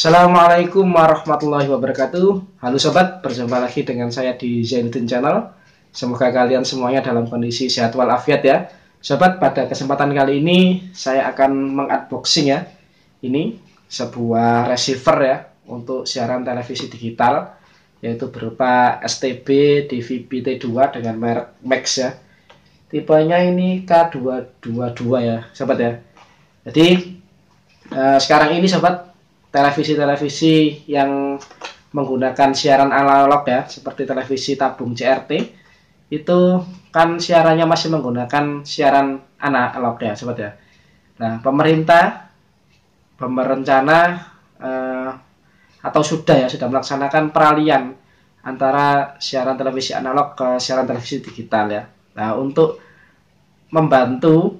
Assalamualaikum warahmatullahi wabarakatuh. Halo sobat, berjumpa lagi dengan saya di Zainuddin Channel. Semoga kalian semuanya dalam kondisi sehat walafiat ya. Sobat, pada kesempatan kali ini saya akan mengunboxing ya. Ini sebuah receiver ya untuk siaran televisi digital yaitu berupa STB DVB T2 dengan merek Max ya. Tipenya ini K222 ya, sobat ya. Jadi eh, sekarang ini sobat televisi-televisi yang menggunakan siaran analog ya, seperti televisi tabung CRT, itu kan siarannya masih menggunakan siaran analog ya, sobat ya. Nah, pemerintah pemerencana eh, atau sudah ya sudah melaksanakan peralihan antara siaran televisi analog ke siaran televisi digital ya. Nah, untuk membantu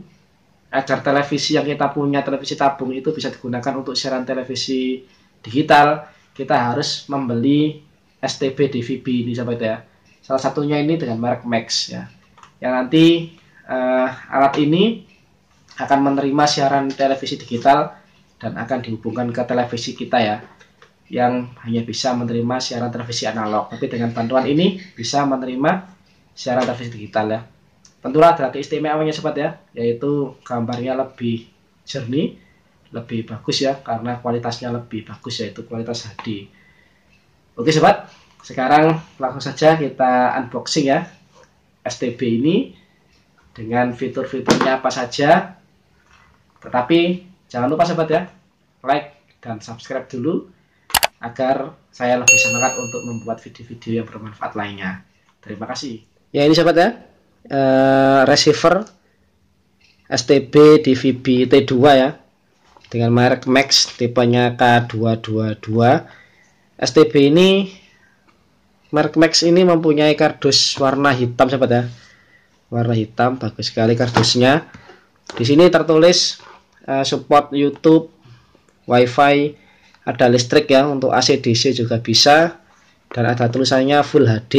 agar televisi yang kita punya televisi tabung itu bisa digunakan untuk siaran televisi digital kita harus membeli STB DVB ini sahabat ya salah satunya ini dengan merek Max ya yang nanti uh, alat ini akan menerima siaran televisi digital dan akan dihubungkan ke televisi kita ya yang hanya bisa menerima siaran televisi analog tapi dengan bantuan ini bisa menerima siaran televisi digital ya tentulah ada keistimewaannya sobat ya yaitu gambarnya lebih jernih lebih bagus ya karena kualitasnya lebih bagus yaitu kualitas HD oke sobat sekarang langsung saja kita unboxing ya STB ini dengan fitur-fiturnya apa saja tetapi jangan lupa sobat ya like dan subscribe dulu agar saya lebih semangat untuk membuat video-video yang bermanfaat lainnya terima kasih ya ini sobat ya uh, receiver STB DVB T2 ya dengan merek Max tipenya K222 STB ini merek Max ini mempunyai kardus warna hitam sahabat ya warna hitam bagus sekali kardusnya di sini tertulis uh, support YouTube WiFi ada listrik ya untuk AC DC juga bisa dan ada tulisannya Full HD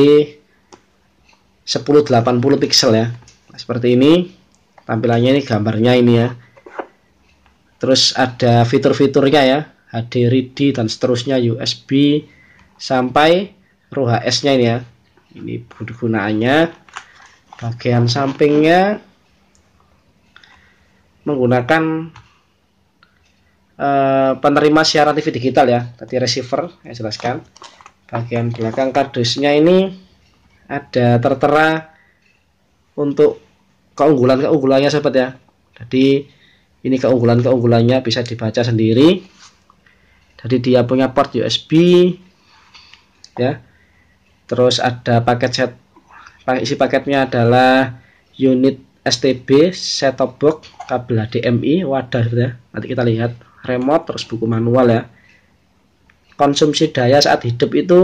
1080 pixel ya nah, seperti ini tampilannya ini gambarnya ini ya terus ada fitur-fiturnya ya HD ready dan seterusnya USB sampai ruhs nya ini ya ini gunaannya bagian sampingnya menggunakan eh, penerima siaran TV digital ya tadi receiver saya jelaskan bagian belakang kardusnya ini ada tertera untuk keunggulan-keunggulannya sobat ya. Jadi ini keunggulan-keunggulannya bisa dibaca sendiri. Jadi dia punya port USB ya. Terus ada paket set isi paketnya adalah unit STB set top box kabel HDMI wadah ya. Nanti kita lihat remote terus buku manual ya. Konsumsi daya saat hidup itu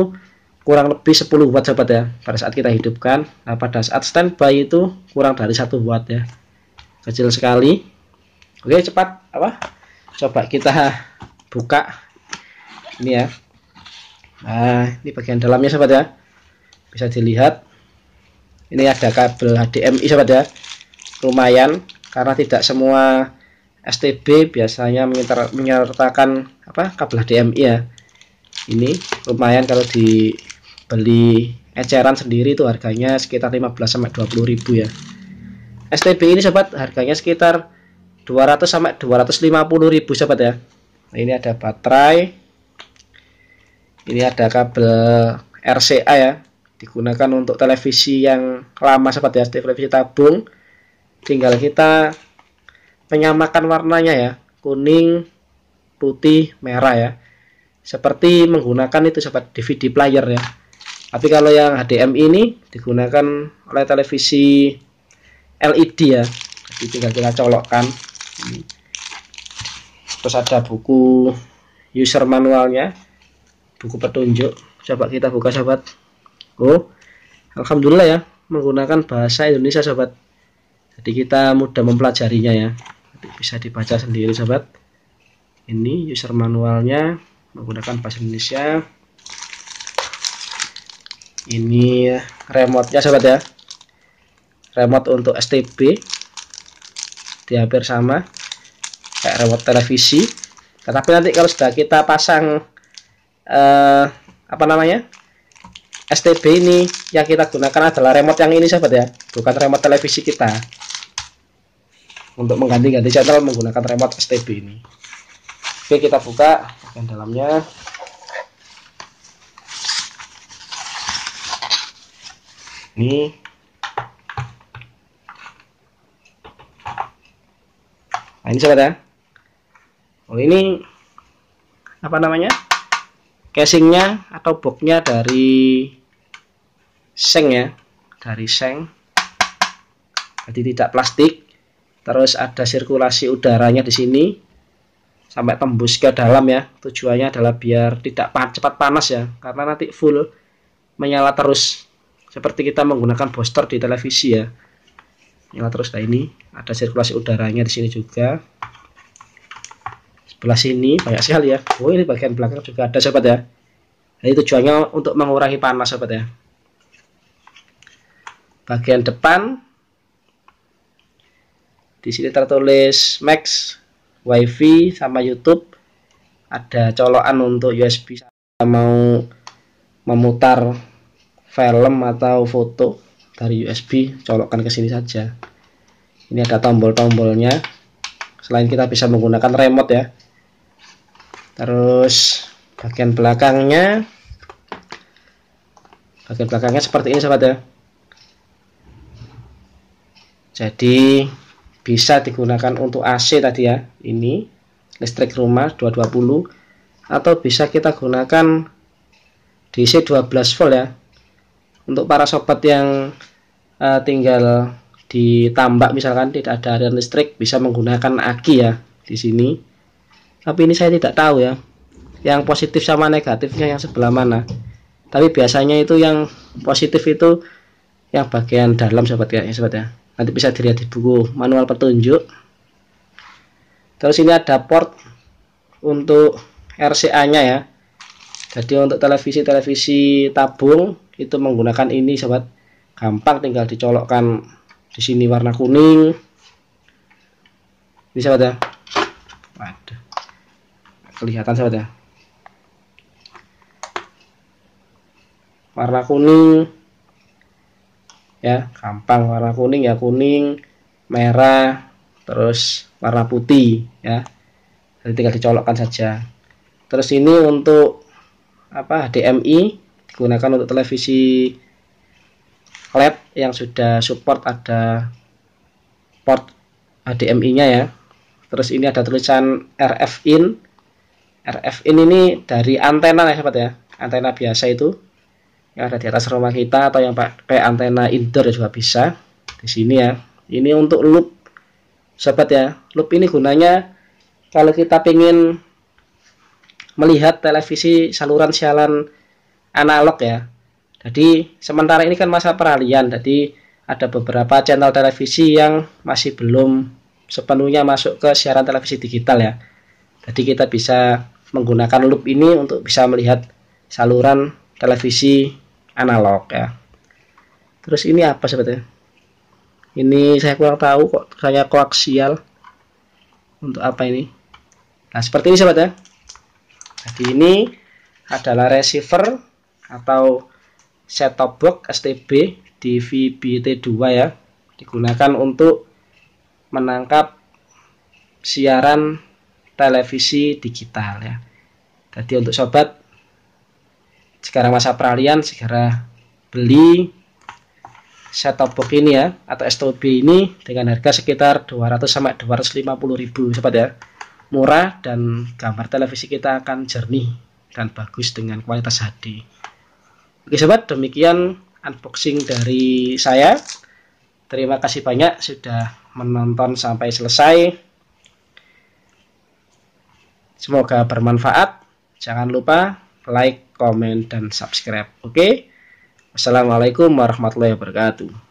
kurang lebih 10 watt sahabat ya pada saat kita hidupkan nah, pada saat standby itu kurang dari satu watt ya kecil sekali oke cepat apa coba kita buka ini ya nah ini bagian dalamnya sahabat ya bisa dilihat ini ada kabel HDMI sahabat ya lumayan karena tidak semua STB biasanya menyertakan apa kabel HDMI ya ini lumayan kalau di beli eceran sendiri itu harganya sekitar 15 sampai 20 ribu ya STB ini sobat harganya sekitar 200 sampai 250 ribu sobat ya nah, ini ada baterai ini ada kabel RCA ya digunakan untuk televisi yang lama sobat ya televisi tabung tinggal kita menyamakan warnanya ya kuning putih merah ya seperti menggunakan itu sobat DVD player ya tapi kalau yang HDMI ini digunakan oleh televisi LED ya jadi tinggal kita colokkan terus ada buku user manualnya buku petunjuk coba kita buka sobat oh Alhamdulillah ya menggunakan bahasa Indonesia sobat jadi kita mudah mempelajarinya ya bisa dibaca sendiri sobat ini user manualnya menggunakan bahasa Indonesia ini remote-nya sobat ya remote untuk STB di hampir sama kayak remote televisi tetapi nanti kalau sudah kita pasang eh, apa namanya STB ini yang kita gunakan adalah remote yang ini sobat ya bukan remote televisi kita untuk mengganti-ganti channel menggunakan remote STB ini oke kita buka bagian dalamnya ini nah ini sobat ya oh ini apa namanya casingnya atau boxnya dari seng ya dari seng jadi tidak plastik terus ada sirkulasi udaranya di sini sampai tembus ke dalam ya tujuannya adalah biar tidak cepat panas ya karena nanti full menyala terus seperti kita menggunakan booster di televisi ya nyala terus nah ini ada sirkulasi udaranya di sini juga sebelah sini banyak sekali ya oh ini bagian belakang juga ada sobat ya jadi nah, tujuannya untuk mengurangi panas sobat ya bagian depan di sini tertulis Max WiFi sama YouTube ada colokan untuk USB sama mau memutar film atau foto dari USB colokkan ke sini saja ini ada tombol-tombolnya selain kita bisa menggunakan remote ya terus bagian belakangnya bagian belakangnya seperti ini sahabat ya jadi bisa digunakan untuk AC tadi ya ini listrik rumah 220 atau bisa kita gunakan DC 12 volt ya untuk para sobat yang uh, tinggal di tambak misalkan tidak ada aliran listrik bisa menggunakan aki ya di sini tapi ini saya tidak tahu ya yang positif sama negatifnya yang sebelah mana tapi biasanya itu yang positif itu yang bagian dalam sobat ya, ya sobat ya nanti bisa dilihat di buku manual petunjuk terus ini ada port untuk RCA nya ya jadi untuk televisi-televisi tabung itu menggunakan ini sobat gampang tinggal dicolokkan di sini warna kuning ini sobat ya Waduh. kelihatan sobat ya warna kuning ya gampang warna kuning ya kuning merah terus warna putih ya jadi tinggal dicolokkan saja terus ini untuk apa HDMI digunakan untuk televisi LED yang sudah support ada port HDMI-nya ya. Terus ini ada tulisan RF in. RF in ini dari antena ya sahabat ya. Antena biasa itu yang ada di atas rumah kita atau yang pakai antena indoor juga bisa. Di sini ya. Ini untuk loop sahabat ya. Loop ini gunanya kalau kita ingin melihat televisi saluran siaran analog ya. Jadi sementara ini kan masa peralihan, jadi ada beberapa channel televisi yang masih belum sepenuhnya masuk ke siaran televisi digital ya. Jadi kita bisa menggunakan loop ini untuk bisa melihat saluran televisi analog ya. Terus ini apa sebetulnya? Ini saya kurang tahu kok kayak koaksial untuk apa ini. Nah seperti ini sahabat ya. Jadi ini adalah receiver atau set top box STB di VBT2 ya digunakan untuk menangkap siaran televisi digital ya. Jadi untuk sobat sekarang masa peralihan segera beli set top box ini ya atau STB ini dengan harga sekitar 200 sampai 250 ribu sobat ya murah dan gambar televisi kita akan jernih dan bagus dengan kualitas HD. Oke sobat, demikian unboxing dari saya. Terima kasih banyak sudah menonton sampai selesai. Semoga bermanfaat. Jangan lupa like, comment dan subscribe. Oke, Wassalamualaikum warahmatullahi wabarakatuh.